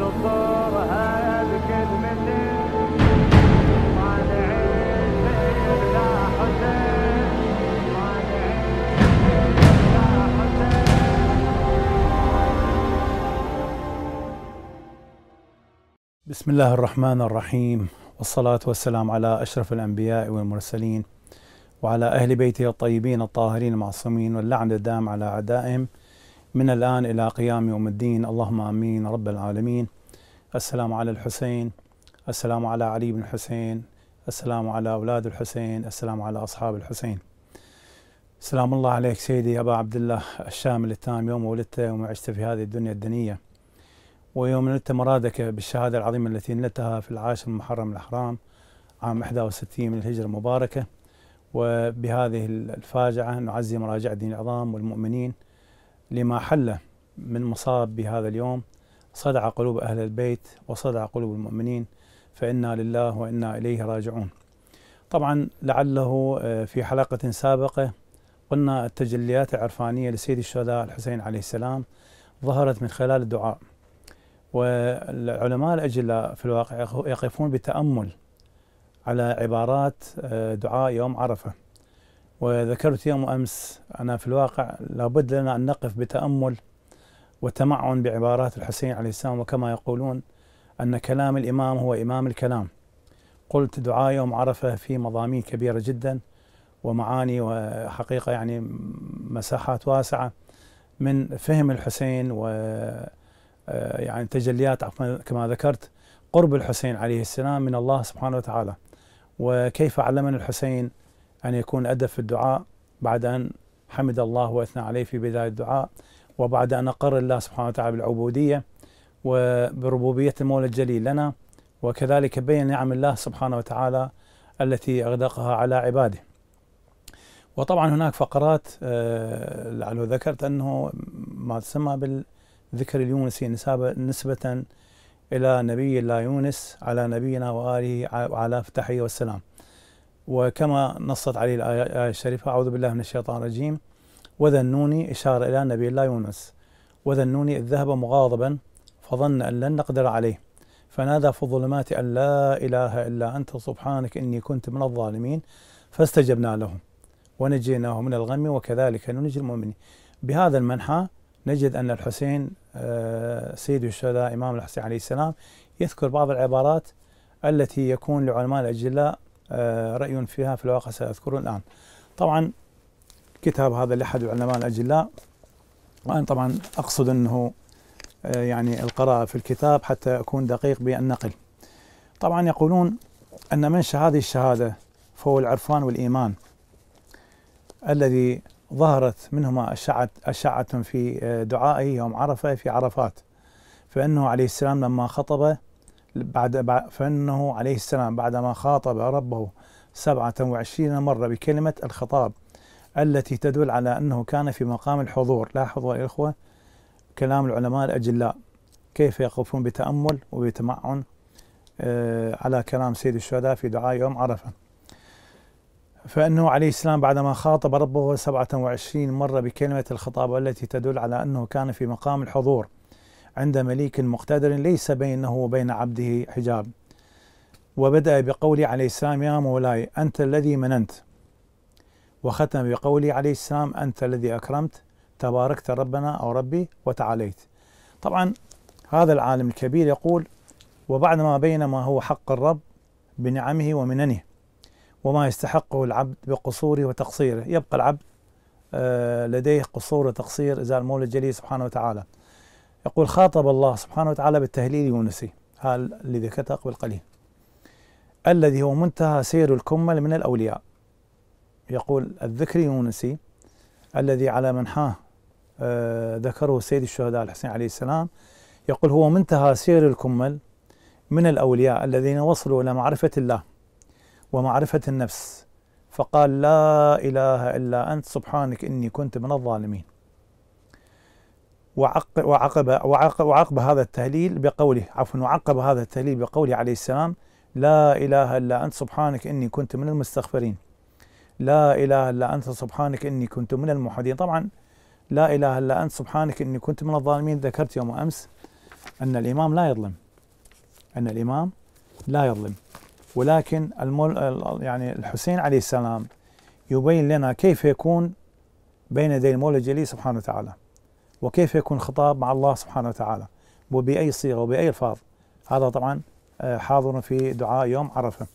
بسم الله الرحمن الرحيم والصلاة والسلام على أشرف الأنبياء والمرسلين وعلى أهل بيته الطيبين الطاهرين المعصومين واللعن الدام على أعدائهم من الآن إلى قيام يوم الدين اللهم آمين رب العالمين السلام على الحسين السلام على علي بن الحسين السلام على أولاد الحسين السلام على أصحاب الحسين سلام الله عليك سيدي أبا عبد الله الشامل التام يوم ولدت يوم عشت في هذه الدنيا الدنية ويوم نلت مرادك بالشهادة العظيمة التي نلتها في العاشر من محرم الأحرام عام 61 من الهجرة المباركة وبهذه الفاجعة نعزي مراجع الدين العظام والمؤمنين لما حل من مصاب بهذا اليوم صدع قلوب أهل البيت وصدع قلوب المؤمنين فإنا لله وإنا إليه راجعون طبعا لعله آه، في حلقة سابقة قلنا التجليات العرفانية لسيد الشهداء الحسين عليه السلام ظهرت من خلال الدعاء والعلماء الأجلاء في الواقع يقفون بالتأمل على عبارات آه، دعاء يوم عرفة وذكرت يوم أمس أنا في الواقع لابد لنا أن نقف بتأمل وتمعن بعبارات الحسين عليه السلام وكما يقولون أن كلام الإمام هو إمام الكلام قلت دعاء يوم عرفة في مضامين كبيرة جدا ومعاني وحقيقة يعني مساحات واسعة من فهم الحسين و آه، يعني تجليات كما ذكرت قرب الحسين عليه السلام من الله سبحانه وتعالى وكيف علمنا الحسين أن يكون أدب في الدعاء بعد أن حمد الله وأثنى عليه في بداية الدعاء وبعد أن أقر الله سبحانه وتعالى بالعبودية وبربوبية المولى الجليل لنا وكذلك بين نعم الله سبحانه وتعالى التي أغدقها على عباده وطبعا هناك فقرات آه، لعله ذكرت أنه ما تسمى بالذكر اليونسي نسبة إلى نبي الله يونس على نبينا وآله وعلى التحية والسلام وكما نصت عليه الآية الشريفة أعوذ بالله من الشيطان الرجيم وذنوني إشارة إلى نبي الله يونس وذنوني إذ ذهب مغاضبا فظن أن لن نقدر عليه فنادى في الظلمات أن لا إله إلا أنت سبحانك إني كنت من الظالمين فاستجبنا له ونجيناه من الغم وكذلك ننجي المؤمنين بهذا المنحى نجد أن الحسين آه، سيد الشهداء إمام الحسين عليه السلام يذكر بعض العبارات التي يكون لعلماء الأجلاء آه، رأي فيها في الواقع سأذكره الآن طبعا كتاب هذا لأحد العلماء الأجلاء وأنا طبعا أقصد أنه آه، يعني القراءة في الكتاب حتى أكون دقيق بالنقل طبعا يقولون أن منشأ هذه الشهادة فهو العرفان والإيمان الذي ظهرت منهما أشعة, أشعة في آه، دعائه يوم عرفة في عرفات فإنه عليه السلام لما خطب بعد فإنه عليه السلام بعدما خاطب ربه 27 مرة بكلمة الخطاب التي تدل على أنه كان في مقام الحضور لاحظوا يا إخوة كلام العلماء الأجلاء كيف يقفون بتأمل وبتمعن آه، على كلام سيد الشهداء في دعاء يوم عرفة فإنه عليه السلام بعدما خاطب ربه 27 مرة بكلمة الخطاب التي تدل على أنه كان في مقام الحضور عند مليك مقتدر ليس بينه وبين عبده حجاب وبدأ بقوله عليه السلام يا مولاي أنت الذي مننت وختم بقوله عليه السلام أنت الذي أكرمت تباركت ربنا أو ربي وتعاليت طبعا هذا العالم الكبير يقول وبعد ما بين ما هو حق الرب بنعمه ومننه وما يستحقه العبد بقصوره وتقصيره يبقى العبد آه، لديه قصور وتقصير إذا المولى الجليل سبحانه وتعالى يقول خاطب الله سبحانه وتعالى بالتهليل اليونسي هذا اللي ذكرته قبل قليل الذي هو منتهى سير الكمل من الأولياء يقول الذكر يونسي الذي على منحاه آه، ذكره سيد الشهداء الحسين عليه السلام يقول هو منتهى سير الكمل من الأولياء الذين وصلوا إلى معرفة الله ومعرفة النفس فقال لا إله إلا أنت سبحانك إني كنت من الظالمين وعقب, وعقب, وعقب هذا التهليل بقوله عفوا وعقب هذا التهليل بقوله عليه السلام لا إله إلا أنت سبحانك إني كنت من المستغفرين لا إله إلا أنت سبحانك إني كنت من الموحدين طبعا لا إله إلا أنت سبحانك إني كنت من الظالمين ذكرت يوم أمس أن الإمام لا يظلم أن الإمام لا يظلم ولكن المول يعني الحسين عليه السلام يبين لنا كيف يكون بين يدي المولى الجليل سبحانه وتعالى وكيف يكون خطاب مع الله سبحانه وتعالى وبأي صيغة وبأي ألفاظ هذا طبعا آه، حاضر في دعاء يوم عرفة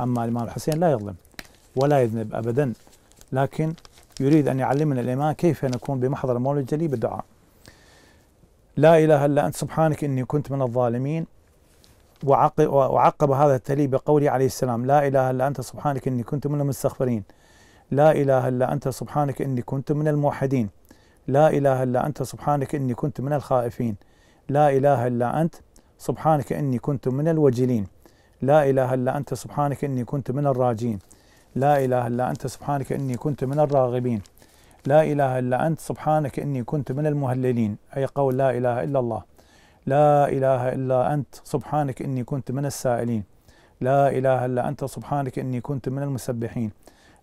أما الإمام الحسين لا يظلم ولا يذنب أبدا لكن يريد أن يعلمنا الإيمان كيف نكون بمحضر المولى الجليل بالدعاء لا إله إلا أنت سبحانك إني كنت من الظالمين وعقب هذا التلي بقوله عليه السلام لا إله إلا أنت سبحانك إني كنت من المستغفرين لا إله إلا أنت سبحانك إني كنت من الموحدين لا إله إلا أنت سبحانك إني كنت من الخائفين لا إله إلا أنت سبحانك إني كنت من الوجلين لا إله إلا أنت سبحانك إني كنت من الراجين لا إله إلا أنت سبحانك إني كنت من الراغبين لا إله إلا أنت سبحانك إني كنت من المهللين أي قول لا إله إلا الله لا إله إلا أنت سبحانك إني كنت من السائلين لا إله إلا أنت سبحانك إني كنت من المسبحين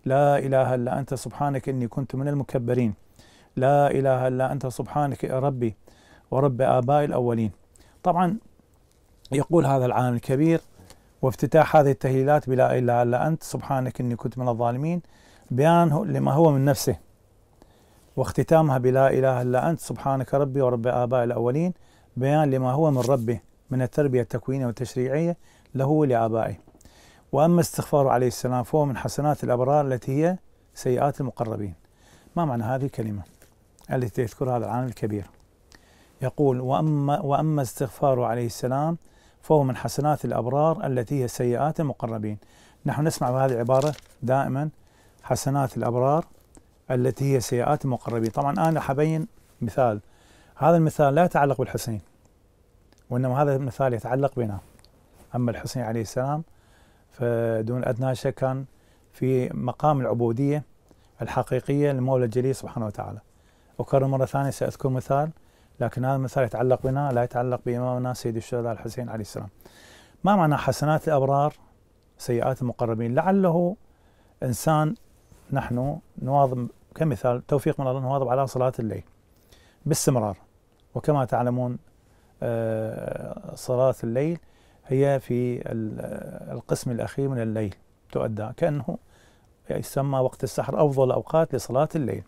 لا إله إلا أنت سبحانك إني كنت من المكبرين لا إله إلا أنت سبحانك ربي ورب آبائي الأولين طبعا يقول هذا العالم الكبير وافتتاح هذه التهليلات بلا إله إلا أنت سبحانك إني كنت من الظالمين بيان لما هو من نفسه واختتامها بلا إله إلا أنت سبحانك ربي ورب آبائي الأولين بيان لما هو من ربه من التربية التكوينية والتشريعية له ولآبائه وأما استغفار عليه السلام فهو من حسنات الأبرار التي هي سيئات المقربين ما معنى هذه الكلمة التي يذكرها هذا العالم الكبير يقول وأما, وأما استغفار عليه السلام فهو من حسنات الأبرار التي هي سيئات المقربين نحن نسمع بهذه العبارة دائما حسنات الأبرار التي هي سيئات المقربين طبعا أنا حبين مثال هذا المثال لا يتعلق بالحسين وإنما هذا المثال يتعلق بنا أما الحسين عليه السلام فدون أدنى شك كان في مقام العبودية الحقيقية للمولى الجليل سبحانه وتعالى أكرر مرة ثانية سأذكر مثال لكن هذا المثال يتعلق بنا لا يتعلق بإمامنا سيد الشهداء الحسين عليه السلام ما معنى حسنات الأبرار سيئات المقربين لعله إنسان نحن نواظب كمثال توفيق من الله نواظب على صلاة الليل باستمرار وكما تعلمون آه، صلاة الليل هي في القسم الأخير من الليل تؤدى كأنه يسمى وقت السحر أفضل أوقات لصلاة الليل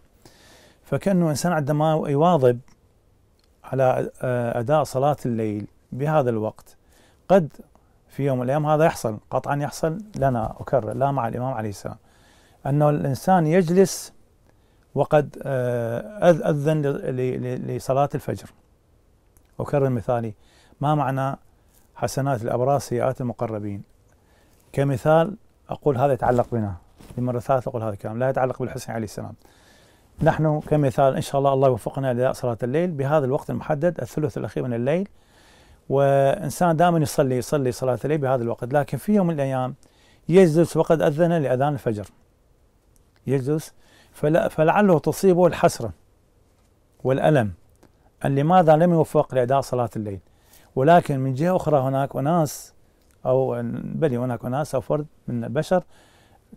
فكأنه إنسان عندما يواظب على آه، أداء صلاة الليل بهذا الوقت قد في يوم من الأيام هذا يحصل قطعا يحصل لنا أكرر لا مع الإمام عليه السلام أنه الإنسان يجلس وقد آه، أذن لصلاة الفجر أكرر مثالي ما معنى حسنات الأبرار سيئات المقربين كمثال أقول هذا يتعلق بنا لمرة ثالثة أقول هذا الكلام لا يتعلق بالحسن عليه السلام نحن كمثال إن شاء الله الله يوفقنا لأداء صلاة الليل بهذا الوقت المحدد الثلث الأخير من الليل وإنسان دائما يصلي يصلي صلاة الليل بهذا الوقت لكن في يوم من الأيام يجلس وقد أذن لأذان الفجر يجلس فلعله تصيبه الحسرة والألم أن لماذا لم يوفق لأداء صلاة الليل ولكن من جهة أخرى هناك أناس أو بل هناك أناس أو فرد من البشر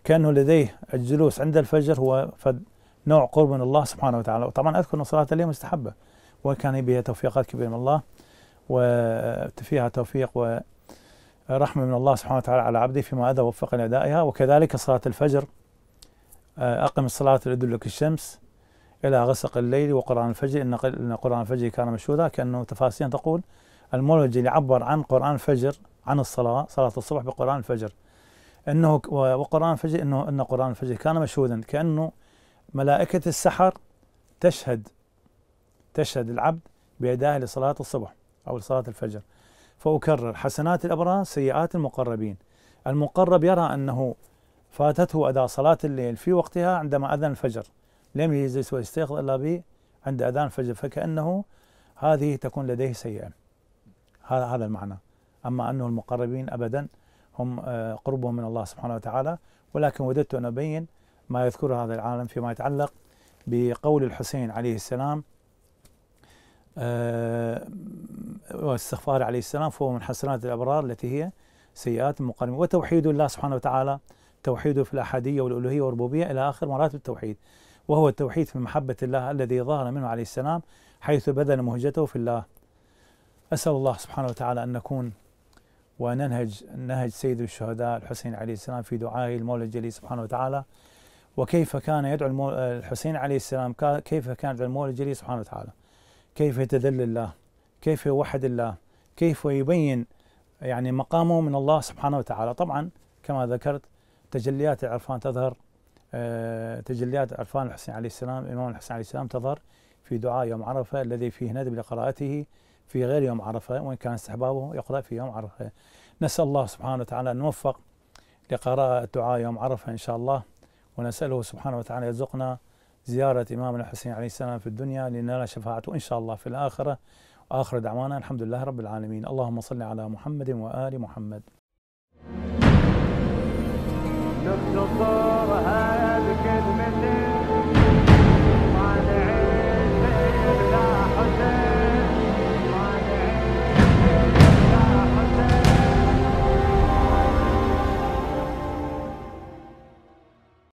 كأنه لديه الجلوس عند الفجر هو فد نوع قرب من الله سبحانه وتعالى وطبعا أذكر أن صلاة الليل مستحبة وكان بها توفيقات كبيرة من الله وفيها توفيق ورحمة من الله سبحانه وتعالى على عبده فيما أذى وفق لأدائها وكذلك صلاة الفجر أقم الصلاة لدلك الشمس إلى غسق الليل وقرآن الفجر إن قرآن الفجر كان مشهودا كأنه تفاسير تقول المولج اللي عبر عن قرآن الفجر عن الصلاة صلاة الصبح بقرآن الفجر أنه وقرآن الفجر أنه أن قرآن الفجر كان مشهودا كأنه ملائكة السحر تشهد تشهد العبد بأدائه لصلاة الصبح أو لصلاة الفجر فأكرر حسنات الأبرار سيئات المقربين المقرب يرى أنه فاتته أداء صلاة الليل في وقتها عندما أذن الفجر لم يجلس ويستيقظ إلا به عند أذان الفجر فكأنه هذه تكون لديه سيئة هذا هذا المعنى أما أنه المقربين أبدا هم آه، قربهم من الله سبحانه وتعالى ولكن وددت أن أبين ما يذكره هذا العالم فيما يتعلق بقول الحسين عليه السلام آه، واستغفار عليه السلام فهو من حسنات الأبرار التي هي سيئات المقرمين وتوحيد الله سبحانه وتعالى توحيده في الاحاديه والألوهية والربوبية إلى آخر مراتب التوحيد وهو التوحيد في محبة الله الذي ظهر منه عليه السلام حيث بذل مهجته في الله أسأل الله سبحانه وتعالى أن نكون وننهج نهج سيد الشهداء الحسين عليه السلام في دعائه المولى الجليل سبحانه وتعالى وكيف كان يدعو الحسين عليه السلام كيف كان يدعو المولى الجليل سبحانه وتعالى كيف يتذلل الله كيف يوحد الله كيف يبين يعني مقامه من الله سبحانه وتعالى طبعا كما ذكرت تجليات العرفان تظهر آه، تجليات عرفان الحسين عليه السلام الإمام الحسين عليه السلام تظهر في دعاء يوم عرفة الذي فيه ندب لقراءته في غير يوم عرفة وإن كان استحبابه يقرأ في يوم عرفة نسأل الله سبحانه وتعالى أن نوفق لقراءة دعاء يوم عرفة إن شاء الله ونسأله سبحانه وتعالى يرزقنا زيارة إمامنا الحسين عليه السلام في الدنيا لنال شفاعته إن شاء الله في الآخرة وآخر دعوانا الحمد لله رب العالمين اللهم صل على محمد وآل محمد